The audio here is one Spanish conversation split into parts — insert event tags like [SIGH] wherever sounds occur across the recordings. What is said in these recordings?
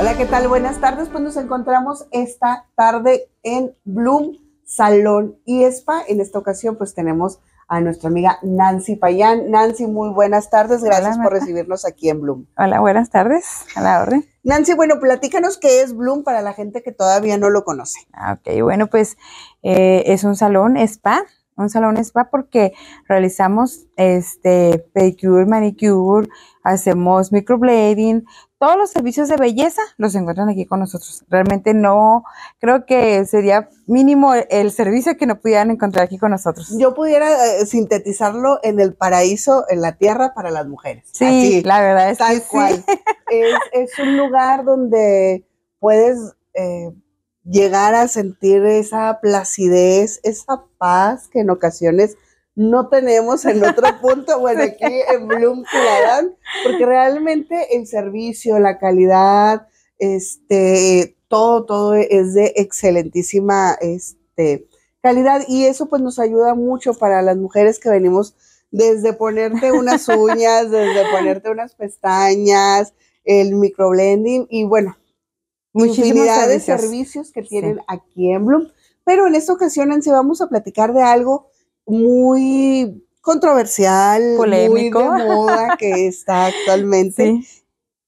Hola, ¿qué tal? Buenas tardes. Pues nos encontramos esta tarde en Bloom Salón y Spa. En esta ocasión pues tenemos a nuestra amiga Nancy Payán. Nancy, muy buenas tardes. Gracias por recibirnos aquí en Bloom. Hola, buenas tardes. A la orden. Nancy, bueno, platícanos qué es Bloom para la gente que todavía no lo conoce. Ah, ok, bueno, pues eh, es un salón spa un salón spa porque realizamos este pedicure, manicure, hacemos microblading, todos los servicios de belleza los encuentran aquí con nosotros. Realmente no creo que sería mínimo el servicio que no pudieran encontrar aquí con nosotros. Yo pudiera eh, sintetizarlo en el paraíso, en la tierra para las mujeres. Sí, la verdad es tal que cual. Es, es, un lugar donde puedes eh, llegar a sentir esa placidez, esa paz que en ocasiones no tenemos en otro [LAUGHS] punto, bueno, aquí en Bloom Claran, porque realmente el servicio, la calidad, este, todo, todo es de excelentísima este, calidad y eso pues nos ayuda mucho para las mujeres que venimos desde ponerte unas [LAUGHS] uñas, desde ponerte unas pestañas, el microblending y bueno, Muchísimas de servicios que tienen aquí en Bloom. Pero en esta ocasión, Nancy, vamos a platicar de algo muy controversial, polémico, moda que [LAUGHS] está actualmente,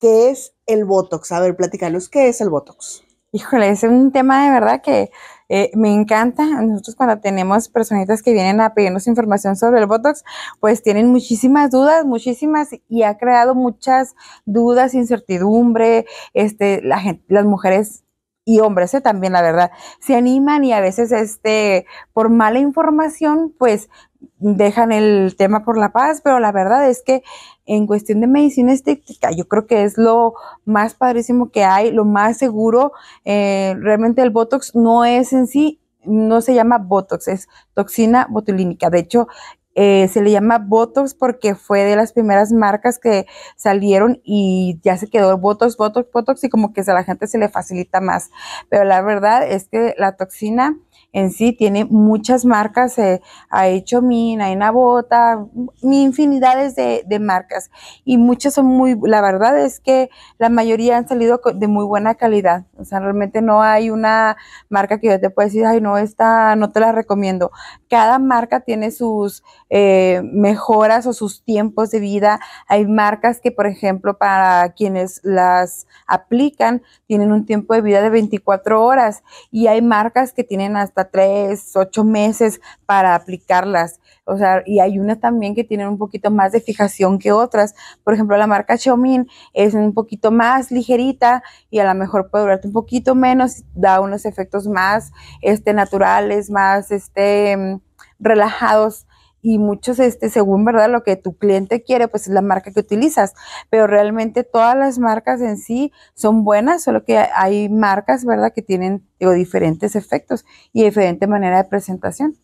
que es el Botox. A ver, platícanos, ¿qué es el Botox? Híjole, es un tema de verdad que eh, me encanta, nosotros cuando tenemos personitas que vienen a pedirnos información sobre el Botox, pues tienen muchísimas dudas, muchísimas, y ha creado muchas dudas, incertidumbre, este, la gente, las mujeres y hombres eh, también, la verdad, se animan y a veces este, por mala información, pues dejan el tema por la paz, pero la verdad es que en cuestión de medicina estética, yo creo que es lo más padrísimo que hay, lo más seguro. Eh, realmente el Botox no es en sí, no se llama Botox, es toxina botulínica. De hecho, eh, se le llama Botox porque fue de las primeras marcas que salieron y ya se quedó Botox, Botox, Botox y como que a la gente se le facilita más. Pero la verdad es que la toxina en sí tiene muchas marcas, se eh, ha hecho Mina, Bota infinidades de, de, marcas y muchas son muy, la verdad es que la mayoría han salido de muy buena calidad. O sea, realmente no hay una marca que yo te pueda decir, ay, no, esta no te la recomiendo. Cada marca tiene sus eh, mejoras o sus tiempos de vida. Hay marcas que, por ejemplo, para quienes las aplican, tienen un tiempo de vida de 24 horas y hay marcas que tienen hasta 3, 8 meses para aplicarlas. O sea, y hay una también que tienen un poquito más de fijación que otras. Por ejemplo, la marca Xiaomi es un poquito más ligerita y a lo mejor puede durarte un poquito menos, da unos efectos más este, naturales, más este, mm, relajados y muchos, este, según verdad, lo que tu cliente quiere, pues es la marca que utilizas. Pero realmente todas las marcas en sí son buenas, solo que hay marcas, ¿verdad?, que tienen diferentes efectos y diferente manera de presentación.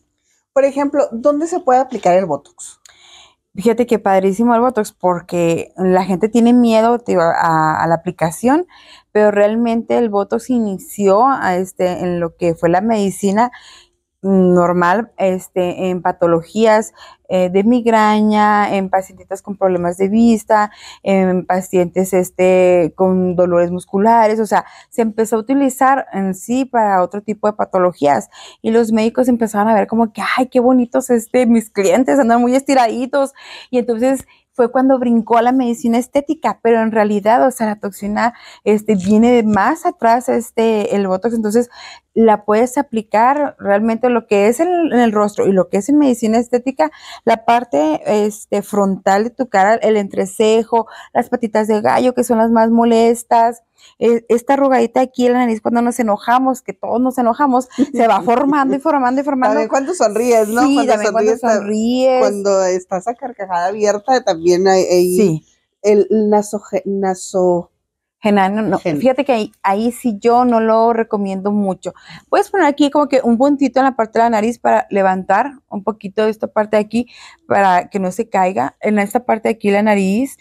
Por ejemplo, ¿dónde se puede aplicar el Botox? Fíjate que padrísimo el Botox porque la gente tiene miedo a, la aplicación, pero realmente el Botox inició a este, en lo que fue la medicina normal este, en patologías eh, de migraña, en pacientes con problemas de vista, en pacientes este, con dolores musculares, o sea, se empezó a utilizar en sí para otro tipo de patologías y los médicos empezaron a ver como que, ay, qué bonitos este, mis clientes andan muy estiraditos y entonces fue cuando brincó a la medicina estética, pero en realidad, o sea, la toxina este, viene más atrás este, el Botox, entonces la puedes aplicar realmente lo que es en, el rostro y lo que es en medicina estética, la parte este, frontal de tu cara, el entrecejo, las patitas de gallo, que son las más molestas, e, esta arrugadita aquí en la nariz cuando nos enojamos, que todos nos enojamos, se va [LAUGHS] formando y formando y formando. ver cuando sonríes, ¿no? Sí, cuando, también sonríes, cuando estás a carcajada abierta también hay... El naso... Fíjate que ahí, ahí, sí yo no lo recomiendo mucho. Puedes poner aquí como que un puntito en la parte de la nariz para levantar un poquito esta parte de aquí para que no se caiga. En esta parte de aquí la nariz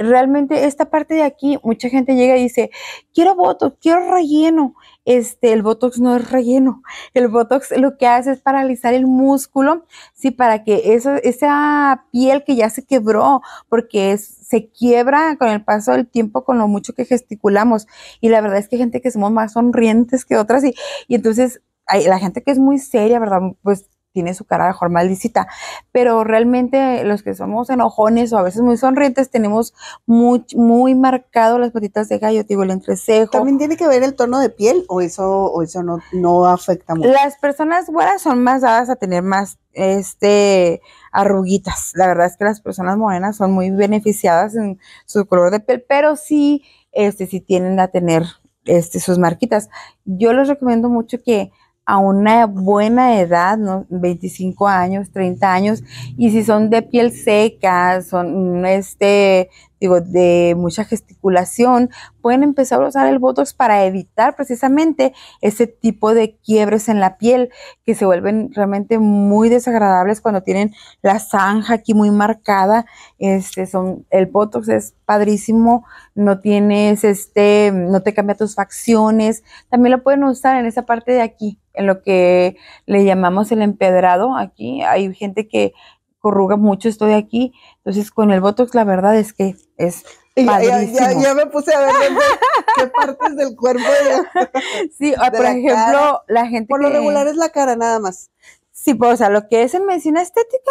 realmente esta parte de aquí, mucha gente llega y dice, quiero Botox, quiero relleno. Este, el Botox no es relleno. El Botox lo que hace es paralizar el músculo, sí, para que esa, esa piel que ya se quebró, porque se quiebra con el paso del tiempo, con lo mucho que gesticulamos. Y la verdad es que hay gente que somos más sonrientes que otras y, y entonces hay, la gente que es muy seria, ¿verdad? Pues tiene su cara mejor maldicita, pero realmente los que somos enojones o a veces muy sonrientes tenemos muy, muy marcado las patitas de gallo, digo, el entrecejo. ¿También tiene que ver el tono de piel o eso, o eso no, no afecta mucho? Las personas buenas son más dadas a tener más este arruguitas. La verdad es que las personas morenas son muy beneficiadas en su color de piel, pero sí, este, sí tienen a tener este, sus marquitas. Yo les recomiendo mucho que a una buena edad, ¿no? 25 años, 30 años, y si son de piel seca, son este, digo, de mucha gesticulación, pueden empezar a usar el Botox para evitar precisamente ese tipo de quiebres en la piel que se vuelven realmente muy desagradables cuando tienen la zanja aquí muy marcada. Este son, el Botox es padrísimo, no tienes este, no te cambia tus facciones. También lo pueden usar en esa parte de aquí, en lo que le llamamos el empedrado. Aquí hay gente que corruga mucho esto de aquí. Entonces, con el Botox, la verdad es que es ya, ya, me puse a ver [LAUGHS] qué partes del cuerpo. [LAUGHS] sí, por ejemplo, la gente. Por lo regular es la cara nada más. Sí, pues, o sea, lo que es en medicina estética,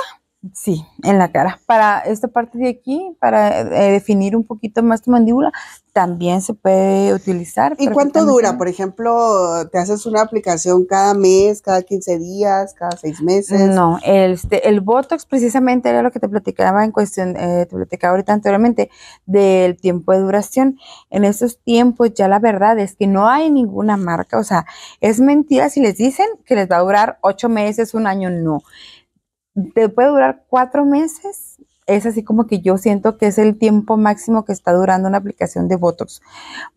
Sí, en la cara. Para esta parte de aquí, para eh, definir un poquito más tu mandíbula, también se puede utilizar. ¿Y cuánto dura? Por ejemplo, ¿te haces una aplicación cada mes, cada 15 días, cada 6 meses? No, el, este, el Botox precisamente era lo que te platicaba en cuestión, eh, te platicaba ahorita anteriormente, del tiempo de duración. En esos tiempos ya la verdad es que no hay ninguna marca, o sea, es mentira si les dicen que les va a durar 8 meses, un año, no te puede durar cuatro meses. Es así como que yo siento que es el tiempo máximo que está durando una aplicación de Botox.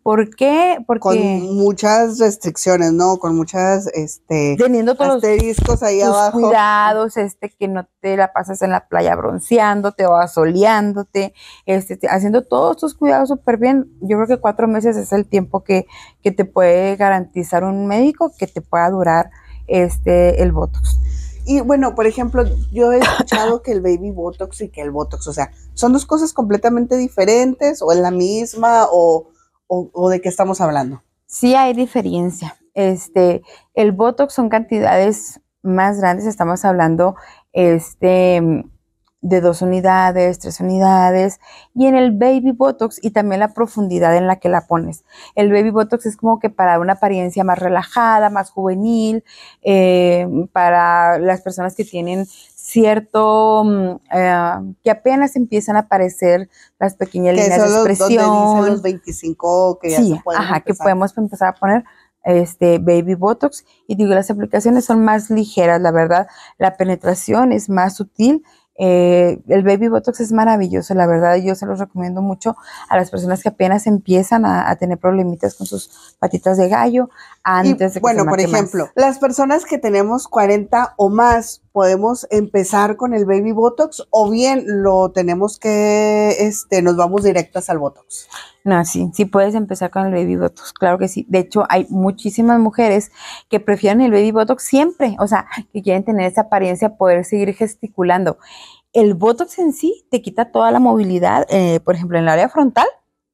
¿Por qué? Porque con muchas restricciones, ¿no? Con muchas, este, teniendo todos los ahí abajo. Cuidados, este, que no te la pasas en la playa bronceándote o asoleándote, este, haciendo todos tus cuidados súper bien. Yo creo que cuatro meses es el tiempo que, que te puede garantizar un médico que te pueda durar, este, el Botox. Y bueno, por ejemplo, yo he escuchado que el baby botox y que el botox, o sea, son dos cosas completamente diferentes o es la misma o, o, o de qué estamos hablando. Sí hay diferencia. Este, el botox son cantidades más grandes, estamos hablando este de dos unidades, tres unidades, y en el baby botox y también la profundidad en la que la pones. El baby botox es como que para una apariencia más relajada, más juvenil, eh, para las personas que tienen cierto, mm, eh, que apenas empiezan a aparecer las pequeñas líneas de expresión. los 25 que ajá, que podemos empezar a poner este baby botox y digo las aplicaciones son más ligeras la verdad la penetración es más sutil eh, el baby botox es maravilloso, la verdad, yo se los recomiendo mucho a las personas que apenas empiezan a, tener problemitas con sus patitas de gallo antes de Bueno, por ejemplo, las personas que tenemos 40 o más, podemos empezar con el baby botox o bien lo tenemos que este nos vamos directas al botox. No, sí, sí puedes empezar con el baby botox, claro que sí. De hecho, hay muchísimas mujeres que prefieren el baby botox siempre, o sea, que quieren tener esa apariencia poder seguir gesticulando el Botox en sí te quita toda la movilidad, eh, por ejemplo, en el área frontal,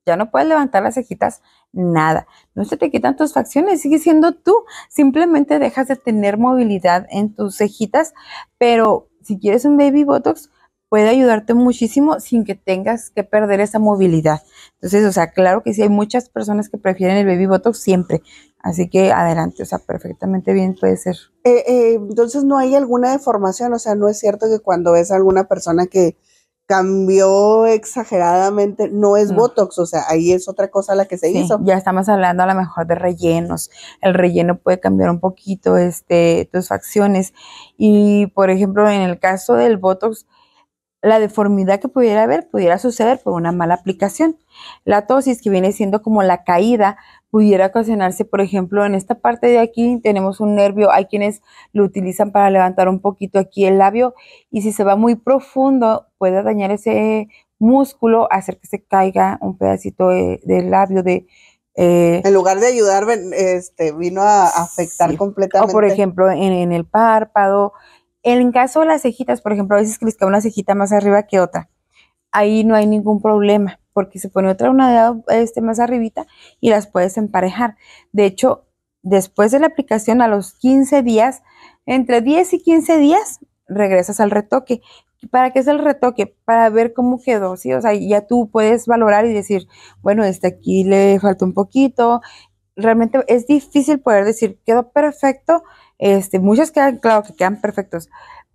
ya no puedes levantar las cejitas, nada. No se te quitan tus facciones, sigues siendo tú. Simplemente dejas de tener movilidad en tus cejitas, pero si quieres un baby Botox, puede ayudarte muchísimo sin que tengas que perder esa movilidad. Entonces, o sea, claro que sí hay muchas personas que prefieren el baby botox siempre. Así que adelante, o sea, perfectamente bien puede ser. Eh, eh, entonces no hay alguna deformación, o sea, no es cierto que cuando ves a alguna persona que cambió exageradamente, no es Botox, o sea, ahí es otra cosa la que se hizo. Ya estamos hablando a lo mejor de rellenos, el relleno puede cambiar un poquito este, tus facciones y, por ejemplo, en el caso del Botox, la deformidad que pudiera haber pudiera suceder por una mala aplicación. La tosis, que viene siendo como la caída, pudiera ocasionarse, por ejemplo, en esta parte de aquí tenemos un nervio, hay quienes lo utilizan para levantar un poquito aquí el labio y si se va muy profundo puede dañar ese músculo, hacer que se caiga un pedacito del labio de... Eh, en lugar de ayudar, este, vino a afectar completamente. O por ejemplo, en el párpado, en caso de las cejitas, por ejemplo, a veces que les una cejita más arriba que otra, ahí no hay ningún problema porque se pone otra una este, más arribita y las puedes emparejar. De hecho, después de la aplicación a los 15 días, entre 10 y 15 días, regresas al retoque. ¿Para qué es el retoque? Para ver cómo quedó, ¿sí? O sea, ya tú puedes valorar y decir, bueno, este aquí le falta un poquito. Realmente es difícil poder decir, quedó perfecto, este, muchos quedan, claro, que quedan perfectos,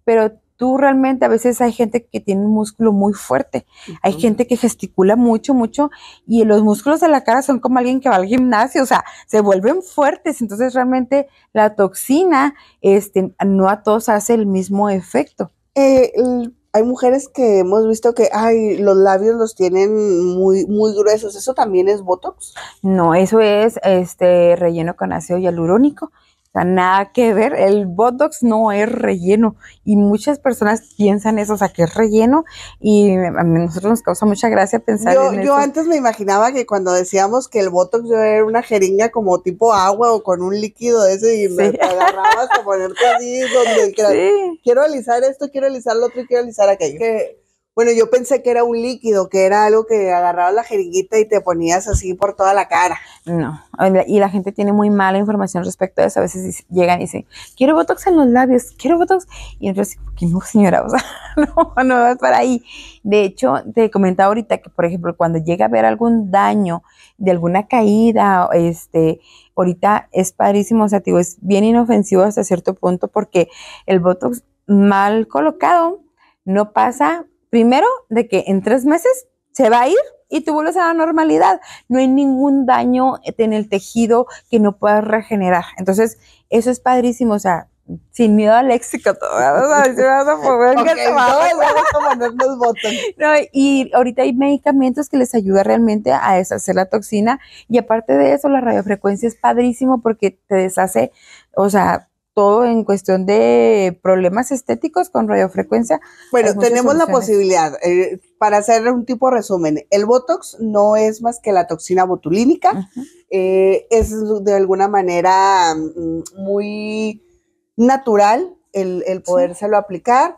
pero tú realmente a veces hay gente que tiene un músculo muy fuerte, hay gente que gesticula mucho, mucho, y los músculos de la cara son como alguien que va al gimnasio, o sea, se vuelven fuertes, entonces realmente la toxina este, no a todos hace el mismo efecto. Eh, hay mujeres que hemos visto que, ay, los labios los tienen muy, muy gruesos. ¿Eso también es Botox? No, eso es este relleno con ácido hialurónico sea, nada que ver, el Botox no es relleno y muchas personas piensan eso, o sea, que es relleno y a nosotros nos causa mucha gracia pensar yo, en yo Yo antes me imaginaba que cuando decíamos que el Botox era una jeringa como tipo agua o con un líquido de ese y me agarrabas a ponerte así donde [LAUGHS] quiero alisar esto, quiero alisar lo otro y quiero alisar aquello. Que bueno, yo pensé que era un líquido, que era algo que agarrabas la jeriguita y te ponías así por toda la cara. No, y la gente tiene muy mala información respecto a eso. A veces llegan y dicen, quiero botox en los labios, quiero botox. Y entonces, ¡qué no, señora, [LAUGHS] o sea, no, no vas para ahí. De hecho, te comentaba ahorita que, por ejemplo, cuando llega a haber algún daño de alguna caída, este, ahorita es padrísimo, o sea, digo, es bien inofensivo hasta cierto punto porque el botox mal colocado no pasa Primero, de que en tres meses se va a ir y tú vuelves a la normalidad. No hay ningún daño en el tejido que no puedas regenerar. Entonces, eso es padrísimo. O sea, sin miedo al éxito, vas a poder no, y ahorita hay medicamentos que les ayuda realmente a deshacer la toxina y aparte de eso la radiofrecuencia es padrísimo porque te deshace, o sea, todo en cuestión de problemas estéticos con radiofrecuencia. Bueno, tenemos la posibilidad, eh, para hacer un tipo de resumen, el Botox no es más que la toxina botulínica, eh, es de alguna manera mm, muy natural el, podérselo aplicar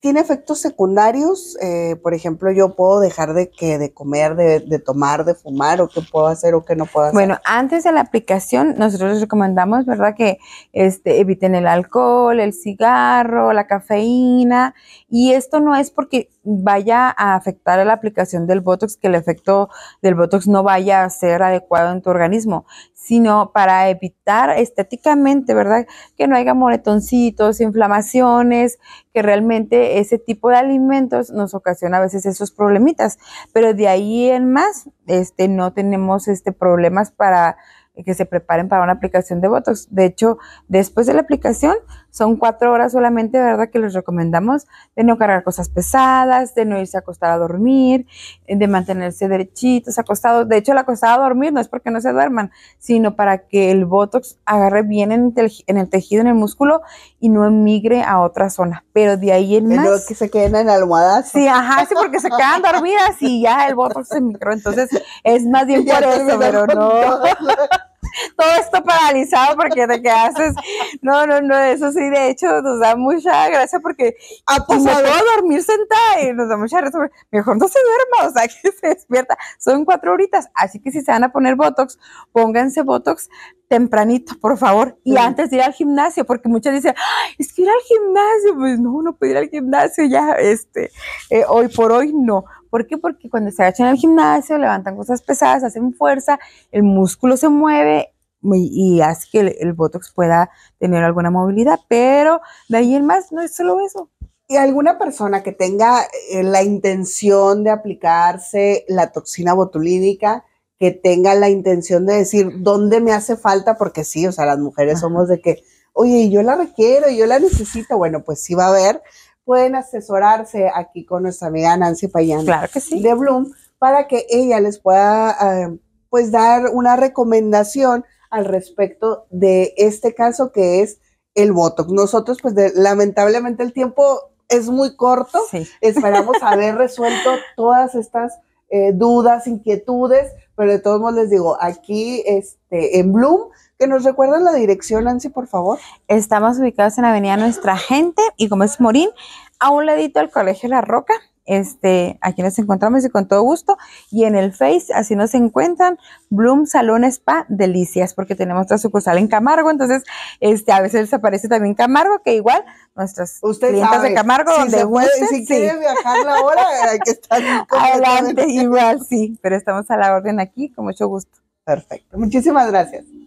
tiene efectos secundarios, eh, por ejemplo, yo puedo dejar de que de comer, de, tomar, de fumar, o qué puedo hacer o qué no puedo hacer. Bueno, antes de la aplicación, nosotros les recomendamos, ¿verdad?, que este, eviten el alcohol, el cigarro, la cafeína, y esto no es porque vaya a afectar a la aplicación del Botox, que el efecto del Botox no vaya a ser adecuado en tu organismo, sino para evitar estéticamente, ¿verdad?, que no haya moretoncitos, inflamaciones, que realmente ese tipo de alimentos nos ocasiona a veces esos problemitas, pero de ahí en más, este, no tenemos este, problemas para que se preparen para una aplicación de Botox. De hecho, después de la aplicación son cuatro horas solamente, ¿verdad? Que les recomendamos de no cargar cosas pesadas, de no irse a acostar a dormir, de mantenerse derechitos, acostados. De hecho, el acostado a dormir no es porque no se duerman, sino para que el Botox agarre bien en el, tejido, en el músculo y no emigre a otra zona. Pero de ahí en más... que se queden en almohadas. Sí, ajá, sí, porque se quedan dormidas y ya el Botox se micro. Entonces, es más bien [LAUGHS] por eso, pero no. [LAUGHS] todo esto paralizado porque te quedaste. No, no, no, eso sí, de hecho, nos da mucha gracia porque ha a dormir sentada y nos da mucha gracia. mejor no se duerma, o sea, [LAUGHS] que se despierta. Son cuatro horitas, así que si se van a poner Botox, pónganse Botox tempranito, por favor, y antes de ir al gimnasio, porque muchas dicen, es que ir al gimnasio, pues no, no puede ir al gimnasio ya, este, eh, hoy por hoy no. ¿Por qué? Porque cuando se agachan en el gimnasio, levantan cosas pesadas, hacen fuerza, el músculo se mueve y, hace que el, Botox pueda tener alguna movilidad, pero de ahí en más no es solo eso. ¿Y alguna persona que tenga eh, la intención de aplicarse la toxina botulínica, que tenga la intención de decir dónde me hace falta, porque sí, o sea, las mujeres somos de que, oye, yo la requiero, yo la necesito, bueno, pues sí va a haber pueden asesorarse aquí con nuestra amiga Nancy Payán de Bloom para que ella les pueda eh, pues dar una recomendación al respecto de este caso que es el Botox. Nosotros pues lamentablemente el tiempo es muy corto. Esperamos [LAUGHS] haber resuelto todas estas eh, dudas, inquietudes, pero de todos modos les digo, aquí este, en Bloom, que nos recuerdan la dirección, Nancy, por favor. Estamos ubicados en Avenida Nuestra Gente y como es Morín, a un ladito del Colegio La Roca, este, aquí nos encontramos y con todo gusto. Y en el Face, así nos encuentran, Bloom Salón Spa Delicias, porque tenemos otra sucursal en Camargo, entonces este, a veces aparece también Camargo, que igual nuestras clientes de Camargo, donde gusten, Si sí. viajar la hora, hay que estar [LAUGHS] Adelante, igual sí, pero estamos a la orden aquí, con mucho gusto. Perfecto, muchísimas gracias.